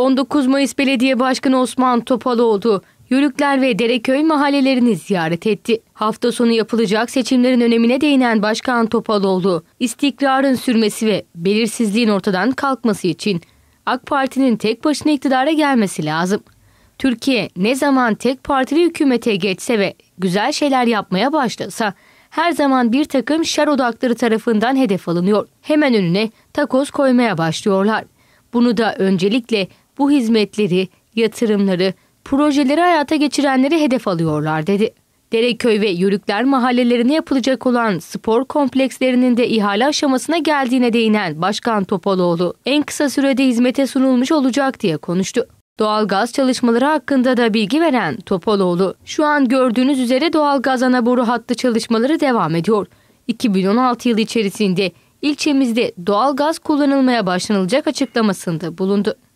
19 Mayıs Belediye Başkanı Osman Topaloğlu, Yörükler ve Dereköy mahallelerini ziyaret etti. Hafta sonu yapılacak seçimlerin önemine değinen Başkan Topaloğlu, istikrarın sürmesi ve belirsizliğin ortadan kalkması için AK Parti'nin tek başına iktidara gelmesi lazım. Türkiye ne zaman tek partili hükümete geçse ve güzel şeyler yapmaya başlasa her zaman bir takım şer odakları tarafından hedef alınıyor. Hemen önüne takoz koymaya başlıyorlar. Bunu da öncelikle bu hizmetleri, yatırımları, projeleri hayata geçirenleri hedef alıyorlar dedi. Dereköy ve Yörükler mahallelerine yapılacak olan spor komplekslerinin de ihale aşamasına geldiğine değinen Başkan Topaloğlu, en kısa sürede hizmete sunulmuş olacak diye konuştu. Doğalgaz çalışmaları hakkında da bilgi veren Topaloğlu, şu an gördüğünüz üzere doğalgaz ana boru hattı çalışmaları devam ediyor. 2016 yılı içerisinde ilçemizde doğalgaz kullanılmaya başlanılacak açıklamasında bulundu.